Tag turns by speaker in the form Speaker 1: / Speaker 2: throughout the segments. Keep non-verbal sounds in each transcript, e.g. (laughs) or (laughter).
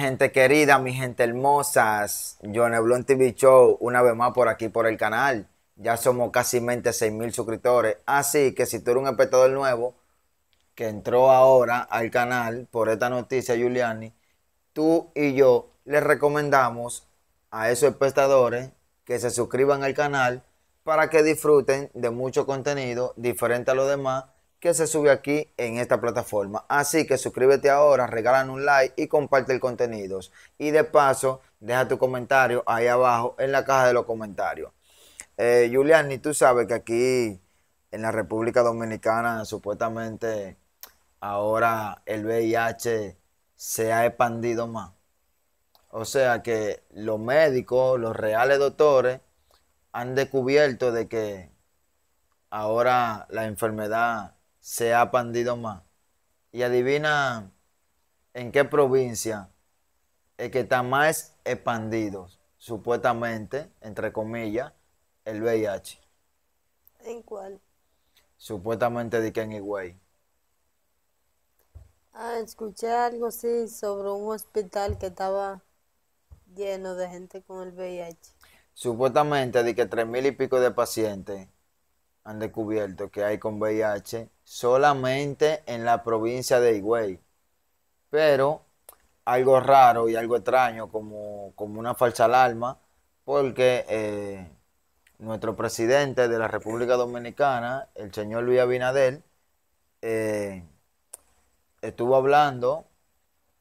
Speaker 1: gente querida, mi gente hermosas, yo Blunt TV Show, una vez más por aquí por el canal. Ya somos casi 6 mil suscriptores. Así ah, que si tú eres un espectador nuevo que entró ahora al canal por esta noticia, Giuliani, tú y yo le recomendamos a esos espectadores que se suscriban al canal para que disfruten de mucho contenido diferente a lo demás que se sube aquí en esta plataforma. Así que suscríbete ahora, regalan un like y comparte el contenido. Y de paso, deja tu comentario ahí abajo en la caja de los comentarios. Eh, Julián, y tú sabes que aquí en la República Dominicana supuestamente ahora el VIH se ha expandido más. O sea que los médicos, los reales doctores han descubierto de que ahora la enfermedad se ha expandido más. Y adivina en qué provincia es que está más expandido, supuestamente, entre comillas, el VIH.
Speaker 2: ¿En cuál?
Speaker 1: Supuestamente de que en Higüey.
Speaker 2: Ah, escuché algo así sobre un hospital que estaba lleno de gente con el VIH.
Speaker 1: Supuestamente de que tres mil y pico de pacientes han descubierto que hay con VIH solamente en la provincia de Higüey. Pero algo raro y algo extraño como, como una falsa alarma, porque eh, nuestro presidente de la República Dominicana, el señor Luis Abinader, eh, estuvo hablando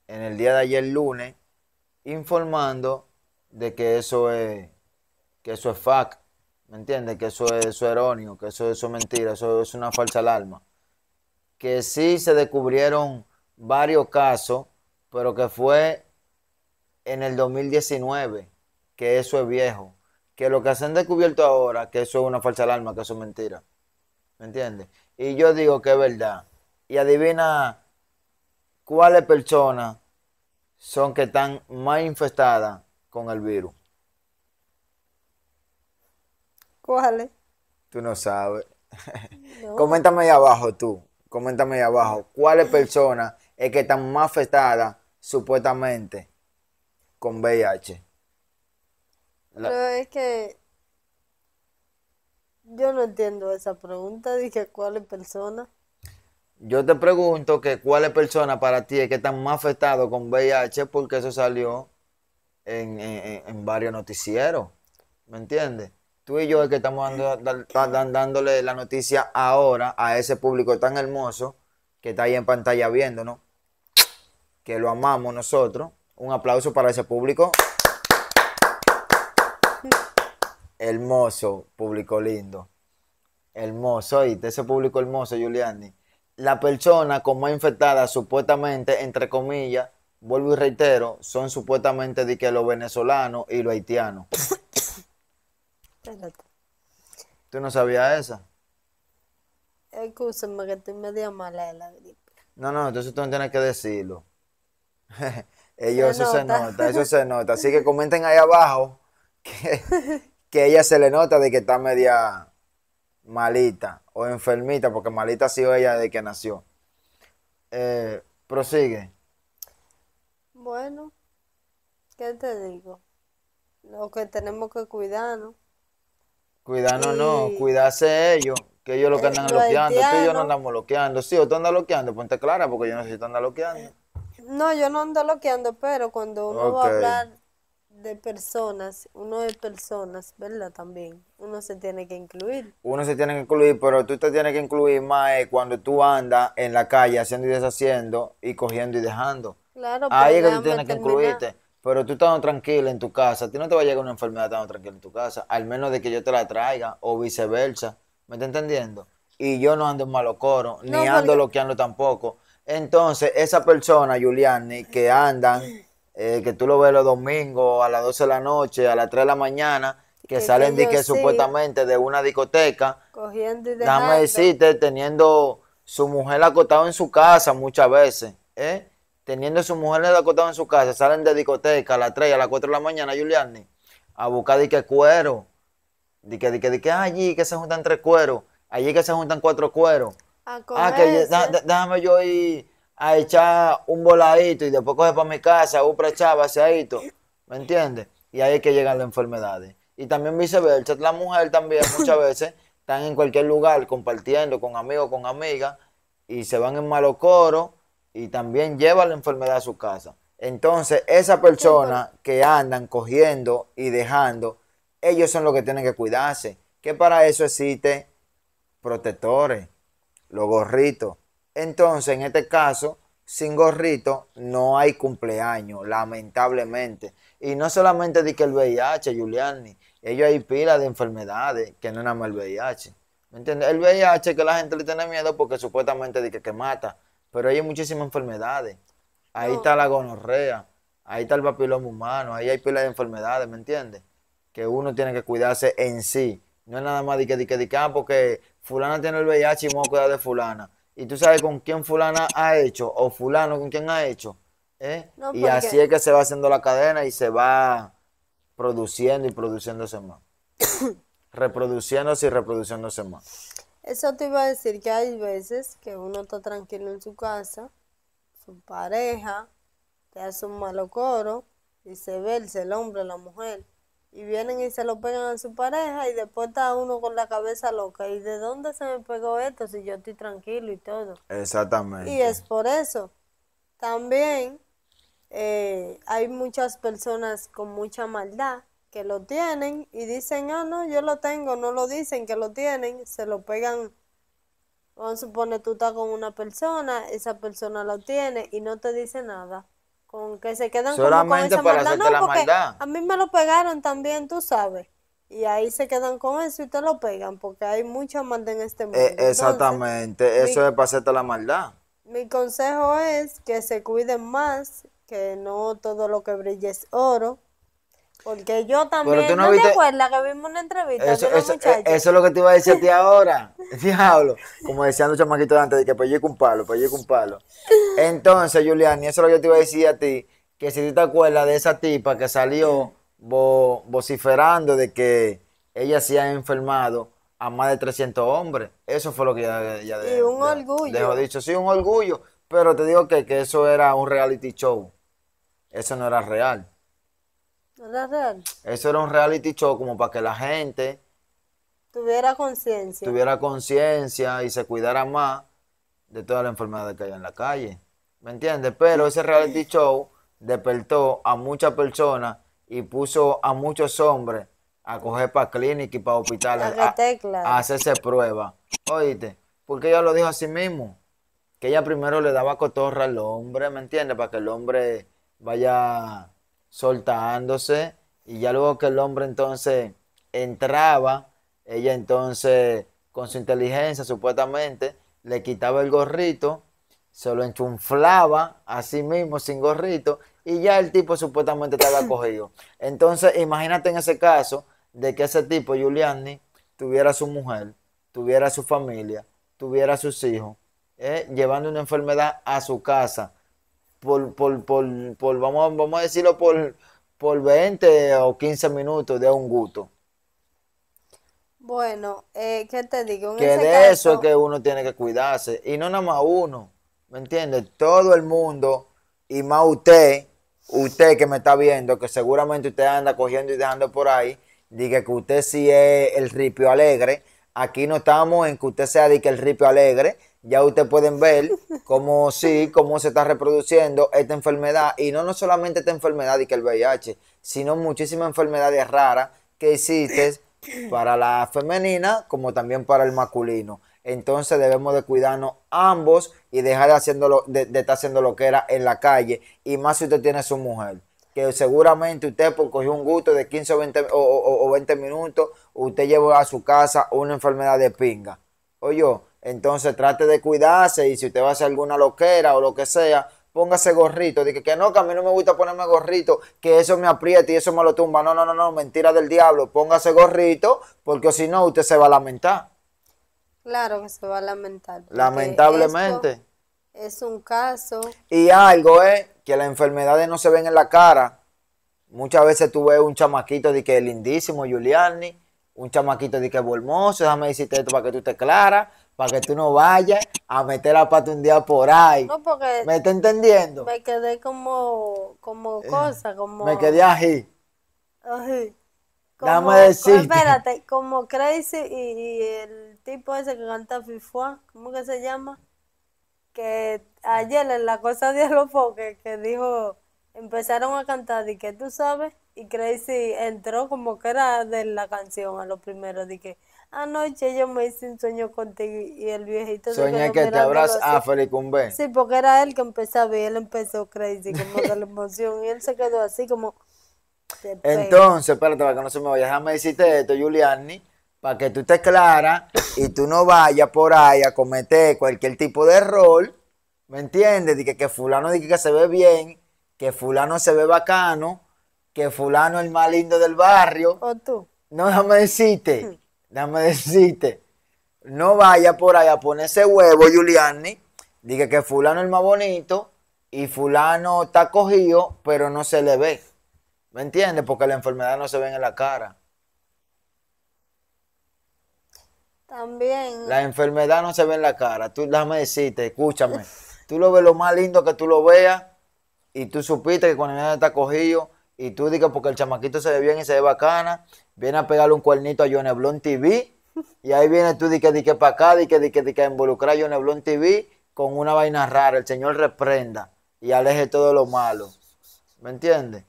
Speaker 1: en el día de ayer lunes, informando de que eso es, que eso es fact, ¿me entiendes? Que eso es, erróneo, que eso, es mentira, eso es una falsa alarma. Que sí se descubrieron varios casos, pero que fue en el 2019, que eso es viejo. Que lo que se han descubierto ahora, que eso es una falsa alarma, que eso es mentira. ¿Me entiendes? Y yo digo que es verdad. Y adivina cuáles personas son que están más infestadas con el virus. ¿Cuáles? Tú no sabes. Coméntame ahí abajo tú, coméntame ahí abajo, ¿cuáles (laughs) personas es que están más afectadas supuestamente con VIH?
Speaker 2: Pero es que yo no entiendo esa pregunta, dije cuáles personas.
Speaker 1: Yo te pregunto que cuáles personas para ti es que están más afectadas con VIH porque eso salió en, en, en varios noticieros, ¿me entiendes? tú y yo es que estamos dándole la noticia ahora a ese público tan hermoso que está ahí en pantalla viéndonos, que lo amamos nosotros. Un aplauso para ese público. Hermoso, público lindo. Hermoso, de ese público hermoso, Giuliani. La persona con más infectada, supuestamente, entre comillas, vuelvo y reitero, son supuestamente de que los venezolanos y los haitianos. ¿Tú no sabías esa?
Speaker 2: Escúchame que estoy media mala de la gripe.
Speaker 1: No, no, entonces tú no tienes que decirlo. (laughs) Ellos, eso se nota, eso (laughs) se nota. Así que comenten ahí abajo que, (laughs) que ella se le nota de que está media malita o enfermita, porque malita ha sido ella desde que nació. Eh, prosigue.
Speaker 2: Bueno, ¿qué te digo? Lo que tenemos que cuidarnos.
Speaker 1: Cuidado, no, cuidarse ellos, que ellos lo que andan eh, bloqueando, tú y yo no andamos bloqueando. Sí, o tú andas bloqueando, ponte clara, porque yo no sé si andas bloqueando.
Speaker 2: No, yo no ando bloqueando, pero cuando uno va a hablar de personas, uno es personas, ¿verdad? También, uno se tiene que incluir.
Speaker 1: Uno se tiene que incluir, pero tú te tienes que incluir más eh, cuando tú andas en la calle haciendo y deshaciendo y cogiendo y dejando.
Speaker 2: Claro, Ahí es que tú pues, tienes que incluirte
Speaker 1: pero tú estás tranquila en tu casa, a ti no te va a llegar una enfermedad tan tranquila en tu casa, al menos de que yo te la traiga o viceversa. ¿Me está entendiendo? Y yo no ando en malo coro, ni ando loqueando tampoco. Entonces, esa persona, Giuliani que andan, eh, que tú lo ves los domingos a las 12 de la noche, a las 3 de la mañana, que, salen supuestamente de una discoteca,
Speaker 2: cogiendo y
Speaker 1: teniendo su mujer acotada en su casa muchas veces, ¿eh? teniendo a su mujer acotado en su casa, salen de discoteca a las 3, a las 4 de la mañana, Giuliani, a buscar de que cuero, de que, de que, ah, allí que se juntan tres cueros, allí que se juntan cuatro cueros.
Speaker 2: ah, que
Speaker 1: déjame yo ir a echar un voladito y después coger para mi casa, un prechaba, ¿me entiendes? Y ahí es que llegan las enfermedades. Y también viceversa, la mujer también (coughs) muchas veces están en cualquier lugar compartiendo con amigos, con amigas, y se van en malo coro y también lleva la enfermedad a su casa. Entonces, esa persona que andan cogiendo y dejando, ellos son los que tienen que cuidarse. Que para eso existen protectores, los gorritos. Entonces, en este caso, sin gorrito no hay cumpleaños, lamentablemente. Y no solamente de que el VIH, Giuliani, ellos hay pilas de enfermedades que no es nada más el VIH. ¿Me entiendes? El VIH que la gente le tiene miedo porque supuestamente dice que, que mata. Pero hay muchísimas enfermedades. Ahí está la gonorrea, ahí está el papiloma humano, ahí hay pilas de enfermedades, ¿me entiendes? Que uno tiene que cuidarse en sí. No es nada más de que, de que, de que ah, porque fulana tiene el VIH y vamos a cuidar de fulana. Y tú sabes con quién fulana ha hecho, o fulano con quién ha hecho. ¿eh? y así es que se va haciendo la cadena y se va produciendo y produciéndose más. (coughs) reproduciéndose y reproduciéndose más.
Speaker 2: Eso te iba a decir que hay veces que uno está tranquilo en su casa, su pareja te hace un malo coro, y se verse el hombre, la mujer, y vienen y se lo pegan a su pareja y después está uno con la cabeza loca. ¿Y de dónde se me pegó esto si yo estoy tranquilo y todo?
Speaker 1: Exactamente. Y es
Speaker 2: por eso. También eh, hay muchas personas con mucha maldad que lo tienen y dicen, ah, no, yo lo tengo, no lo dicen que lo tienen, se lo pegan. Vamos a suponer tú estás con una persona, esa persona lo tiene y no te dice nada. Con que se quedan con esa para maldad. No, la porque maldad. a mí me lo pegaron también, tú sabes. Y ahí se quedan con eso y te lo pegan, porque hay mucha maldad en este eh, mundo.
Speaker 1: exactamente, eso es para hacerte la maldad.
Speaker 2: Mi consejo es que se cuiden más, que no todo lo que brille es oro porque yo también. tú no, te acuerdas que vimos una entrevista eso, de eso, e,
Speaker 1: Eso es lo que te iba a decir a ti (laughs) ahora. (laughs) Diablo. Como decían los chamaquitos antes, de que pues llegue un palo, con pues, un palo. Entonces, Julián, y eso es lo que yo te iba a decir a ti, que si te acuerdas de esa tipa que salió vociferando de que ella se ha enfermado a más de 300 hombres. Eso fue lo que ella, ella un
Speaker 2: orgullo. Dejó dicho,
Speaker 1: sí, un orgullo. Pero te digo que, que eso era un reality show. Eso no era real. Eso era un reality show como para que la gente
Speaker 2: tuviera conciencia. Tuviera
Speaker 1: conciencia y se cuidara más de toda la enfermedad que hay en la calle. ¿Me entiendes? Pero ese reality show despertó a muchas personas y puso a muchos hombres a coger para clínicas y para hospitales a, a, hacerse pruebas. Oíste, porque ella lo dijo a sí mismo, que ella primero le daba cotorra al hombre, ¿me entiendes? Para que el hombre vaya soltándose y ya luego que el hombre entonces entraba, ella entonces con su inteligencia supuestamente le quitaba el gorrito, se lo enchunflaba a sí mismo sin gorrito y ya el tipo supuestamente estaba (clears throat) cogido. Entonces imagínate en ese caso de que ese tipo, Giuliani, tuviera su mujer, tuviera su familia, tuviera sus hijos, eh, llevando una enfermedad a su casa por, por, vamos, vamos a decirlo, por, por 20 o 15 minutos de un gusto.
Speaker 2: Bueno, eh, ¿qué te digo? que de eso es
Speaker 1: que uno tiene que cuidarse. Y no nada más uno, ¿me entiendes? Todo el mundo, y más usted, usted que me está viendo, que seguramente usted anda cogiendo y dejando por ahí, diga que usted sí es el ripio alegre. Aquí no estamos en que usted sea de que el ripio alegre, ya ustedes pueden ver cómo (laughs) sí, cómo se está reproduciendo esta enfermedad. Y no, no solamente esta enfermedad y que el VIH, sino muchísimas enfermedades raras que existen (coughs) para la femenina como también para el masculino. Entonces debemos de cuidarnos ambos y dejar de, haciéndolo, de, de estar haciendo lo que era en la calle. Y más si usted tiene a su mujer. Que seguramente usted por coger un gusto de 15 o 20, o, 20 minutos, usted llevó a su casa una enfermedad de pinga. Oye, entonces trate de cuidarse y si usted va a hacer alguna loquera o lo que sea, póngase gorrito. Dice que no, que a mí no me gusta ponerme gorrito, que eso me aprieta y eso me lo tumba. No, no, no, no, mentira del diablo. Póngase gorrito porque si no, usted se va a lamentar.
Speaker 2: Claro que se va a lamentar.
Speaker 1: Lamentablemente.
Speaker 2: Es un caso.
Speaker 1: Y algo es eh, que las enfermedades no se ven en la cara. Muchas veces tú ves un chamaquito de que lindísimo, Giuliani, un chamaquito de que hermoso, déjame decirte esto para que tú te clara, para que tú no vayas a meter la pata un día por ahí. No, porque... ¿Me está entendiendo? Me
Speaker 2: quedé como, como eh, cosa, como... Me quedé así. Así.
Speaker 1: Como, decir. Espérate,
Speaker 2: como Crazy y, el tipo ese que canta Fifua, ¿cómo que se llama? Que ayer en la cosa de los que, que dijo, empezaron a cantar y que tú sabes, y Crazy entró como que era de la canción a lo primero, de que Anoche ah, yo me hice un sueño contigo y el viejito. Soñé que te abrazas a
Speaker 1: Felicumbe. Sí,
Speaker 2: porque era él que empezaba y él empezó crazy, como de la emoción. Y él se quedó así como. Entonces,
Speaker 1: espérate para que no se me vaya. Déjame decirte esto, Giuliani, para que tú te clara y tú no vayas por ahí a cometer cualquier tipo de error. ¿Me entiendes? Dice que, fulano dice que se ve bien, que fulano se ve bacano, que fulano es el más lindo del barrio. O tú. No, déjame decirte déjame (laughs) decirte, no vaya por allá a ponerse huevo, Giuliani, dije que fulano es más bonito y fulano está cogido, pero no se le ve. ¿Me entiendes? Porque la enfermedad no se ve en la cara.
Speaker 2: También.
Speaker 1: La enfermedad no se ve en la cara. Tú déjame decirte, escúchame. Tú lo ves lo más lindo que tú lo veas y tú supiste que cuando él está cogido, y tú dices, porque el chamaquito se ve bien y se ve bacana, viene a pegarle un cuernito a Johnny Blon TV y ahí viene tú dique para acá, di que que involucrar a Johnny TV con una vaina rara, el Señor reprenda y aleje todo lo malo. ¿Me entiendes?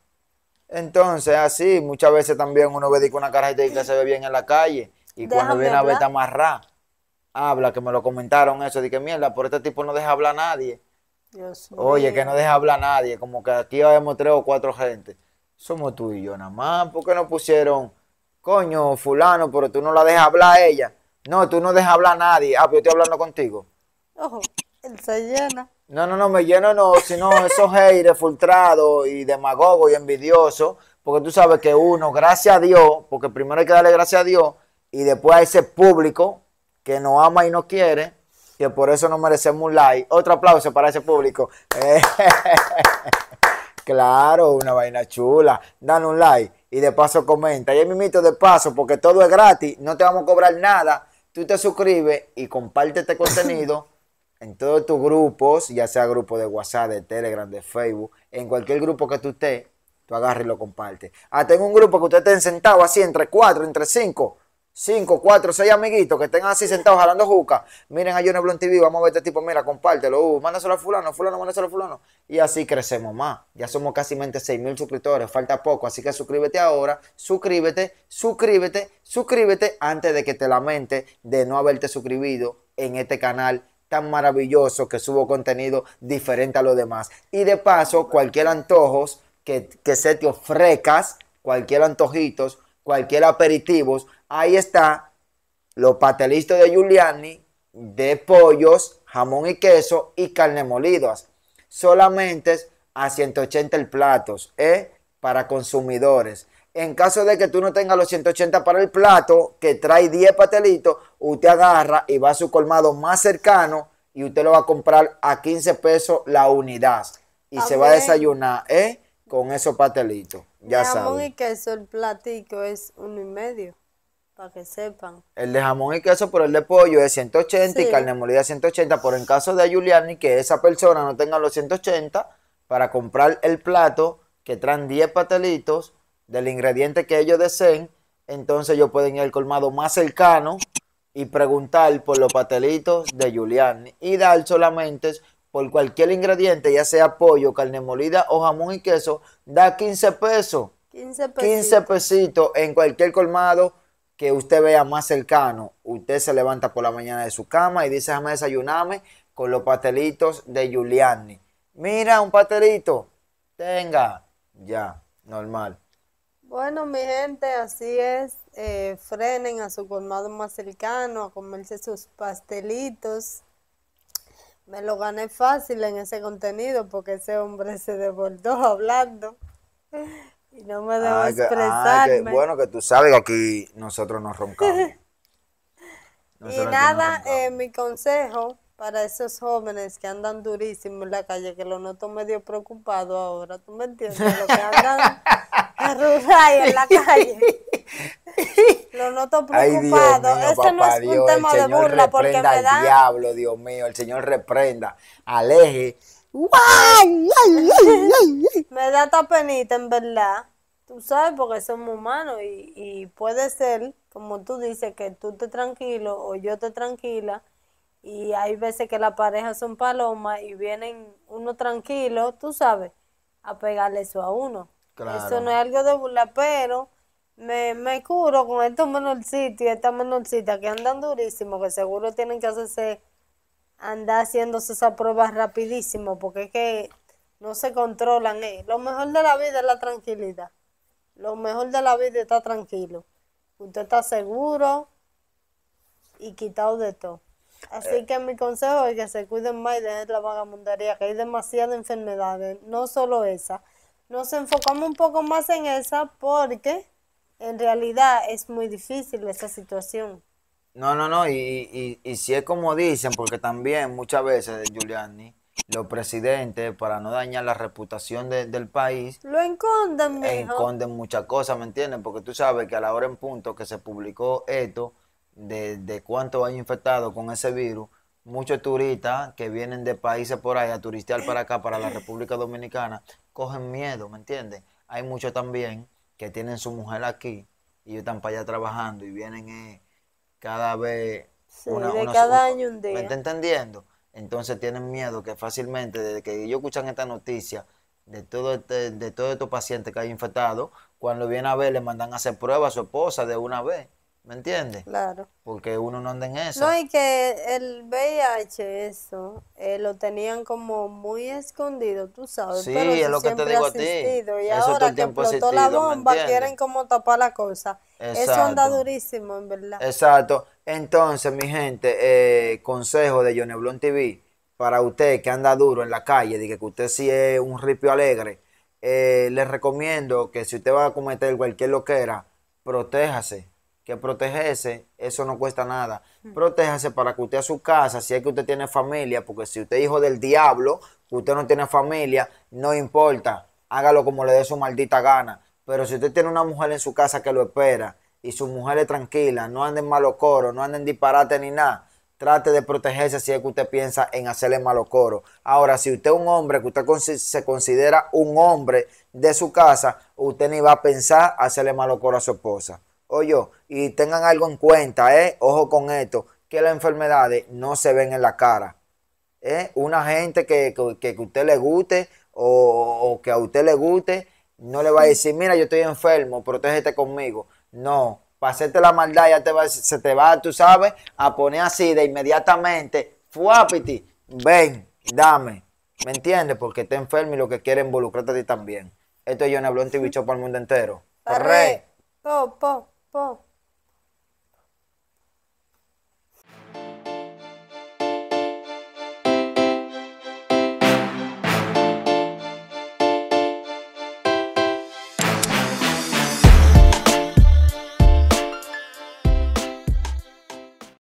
Speaker 1: Entonces, así, muchas veces también uno ve una cara y que se ve bien en la calle y cuando viene a ver está rara. Habla, que me lo comentaron eso, Dije, mierda, por este tipo no deja hablar a nadie.
Speaker 2: Oye, que no deja
Speaker 1: hablar a nadie, como que aquí vemos tres o cuatro gente somos tú y yo nada más. ¿Por qué no pusieron, coño, fulano, pero tú no la dejas hablar a ella? No, tú no dejas hablar a nadie. Ah, pero pues yo estoy hablando contigo.
Speaker 2: Ojo, él se llena.
Speaker 1: No, no, no, me lleno no, sino esos haters filtrados y demagogos y envidiosos, porque tú sabes que uno, gracias a Dios, porque primero hay que darle gracias a Dios, y después a ese público que nos ama y nos quiere, que por eso no merecemos un like. Otro aplauso para ese público. (laughs) Eh, Claro, una vaina chula. Dan un like y de paso comenta. Y mi mito de paso, porque todo es gratis, no te vamos a cobrar nada. Tú te suscribes y comparte este contenido (laughs) en todos tus grupos, ya sea grupo de WhatsApp, de Telegram, de Facebook, en cualquier grupo que tú estés, tú agarres y lo compartes. Ah, tengo un grupo que usted estén sentado así, entre cuatro, entre cinco, 5, cuatro, 6 amiguitos que estén así sentados jalando juca, miren a Johnny TV, vamos a ver este tipo, mira, compártelo, uh, mándaselo a fulano, fulano, mándaselo a fulano. Y así crecemos más. Ya somos casi 6 mil suscriptores, falta poco, así que suscríbete ahora, suscríbete, suscríbete, suscríbete antes de que te lamente de no haberte suscribido en este canal tan maravilloso que subo contenido diferente a los demás. Y de paso, cualquier antojos que, que se te ofrezcas, cualquier antojitos, cualquier aperitivos, Ahí está los patelitos de Giuliani de pollos, jamón y queso y carne molida. Solamente a 180 el plato, ¿eh? Para consumidores. En caso de que tú no tengas los 180 para el plato, que trae 10 patelitos, usted agarra y va a su colmado más cercano y usted lo va a comprar a 15 pesos la unidad. Y se va a desayunar, ¿eh? Con esos patelitos, Ya saben. Jamón y
Speaker 2: queso, el platico es uno y medio. Para que sepan.
Speaker 1: El de jamón y queso, pero el de pollo es 180 y carne molida 180. Por en caso de Giuliani, que esa persona no tenga los 180 para comprar el plato que traen 10 patelitos del ingrediente que ellos deseen, entonces ellos pueden ir al colmado más cercano y preguntar por los patelitos de Giuliani y dar solamente por cualquier ingrediente, ya sea pollo, carne molida o jamón y queso, da 15 pesos.
Speaker 2: 15 pesos. 15
Speaker 1: pesitos en cualquier colmado que usted vea más cercano, usted se levanta por la mañana de su cama y dice, déjame desayuname con los pastelitos de Giuliani. Mira, un pastelito. Tenga. Ya, normal.
Speaker 2: Bueno, mi gente, así es. Eh, frenen a su colmado más cercano a comerse sus pastelitos. Me lo gané fácil en ese contenido porque ese hombre se devoltó (laughs) hablando. Y no me debo expresar bueno, que
Speaker 1: tú sabes que aquí nosotros nos roncamos.
Speaker 2: (laughs) y nada, Eh, mi consejo para esos jóvenes que andan durísimos en la calle, que lo noto medio preocupado ahora, ¿tú me entiendes? Lo que andan ahí (laughs) en la calle. (laughs) Lo noto preocupado. este no es un tema de burla porque me da. El diablo,
Speaker 1: Dios mío, el Señor reprenda. Aleje
Speaker 2: me da esta penita, en verdad. Tú sabes, porque somos humanos y, puede ser, como tú dices, que tú te tranquilo o yo te tranquila y hay veces que la pareja son palomas y vienen uno tranquilo, tú sabes, a pegarle eso a uno. Eso no es algo de burla, pero me, curo con estos menorcitos y estas menorcitas que andan durísimo, que seguro tienen que hacerse anda haciéndose esa prueba rapidísimo, porque es que no se controlan. Eh. Lo mejor de la vida es la tranquilidad. Lo mejor de la vida está tranquilo. Usted está seguro y quitado de todo. Así eh. que mi consejo es que se cuiden más y dejen la vagamundería, que hay demasiadas enfermedades, no solo esa. Nos enfocamos un poco más en esa porque en realidad es muy difícil esa situación.
Speaker 1: No, no, no, y, si es como dicen, porque también muchas veces, Giuliani, los presidentes, para no dañar la reputación del país,
Speaker 2: lo esconden, mijo.
Speaker 1: muchas cosas, ¿me entiendes? Porque tú sabes que a la hora en punto que se publicó esto, de, cuánto hay infectado con ese virus, muchos turistas que vienen de países por ahí a turistear para acá, para la República Dominicana, cogen miedo, ¿me entiendes? Hay muchos también que tienen su mujer aquí y están para allá trabajando y vienen. Eh, cada vez. cada año un día. ¿Me está entendiendo? Entonces tienen miedo que fácilmente, desde que ellos escuchan esta noticia de todo este, de todos estos pacientes que hay infectados, cuando vienen a ver, le mandan a hacer pruebas a su esposa de una vez. ¿Me entiendes? Claro. Porque uno no anda en eso. No,
Speaker 2: y que el VIH, eso, eh, lo tenían como muy escondido, tú sabes. Sí, pero es lo que te digo a ti. Y ahora que explotó la bomba, quieren como tapar la cosa. Eso anda durísimo, en verdad.
Speaker 1: Exacto. Entonces, mi gente, eh, consejo de Johnny Blon TV para usted que anda duro en la calle, de que usted sí es un ripio alegre, eh, les recomiendo que si usted va a cometer cualquier loquera, protéjase que protegerse, eso no cuesta nada. Mm. Protéjase para que usted a su casa, si es que usted tiene familia, porque si usted es hijo del diablo, usted no tiene familia, no importa, hágalo como le dé su maldita gana. Pero si usted tiene una mujer en su casa que lo espera y su mujer es tranquila, no anden malo coro, no anden disparate ni nada, trate de protegerse si es que usted piensa en hacerle malo coro. Ahora, si usted es un hombre, que usted se considera un hombre de su casa, usted ni va a pensar hacerle malo coro a su esposa. Oye, y tengan algo en cuenta, ¿eh? Ojo con esto, que las enfermedades no se ven en la cara. ¿eh? Una gente que, que, usted le guste o, que a usted le guste, no le va a decir, mira, yo estoy enfermo, protégete conmigo. No, para la maldad ya te se te va, tú sabes, a poner así de inmediatamente, fuapiti, ven, dame. ¿Me entiendes? Porque está enfermo y lo que quiere involucrarte a ti también. Esto es no hablo en para el mundo entero. corre,
Speaker 2: Paul.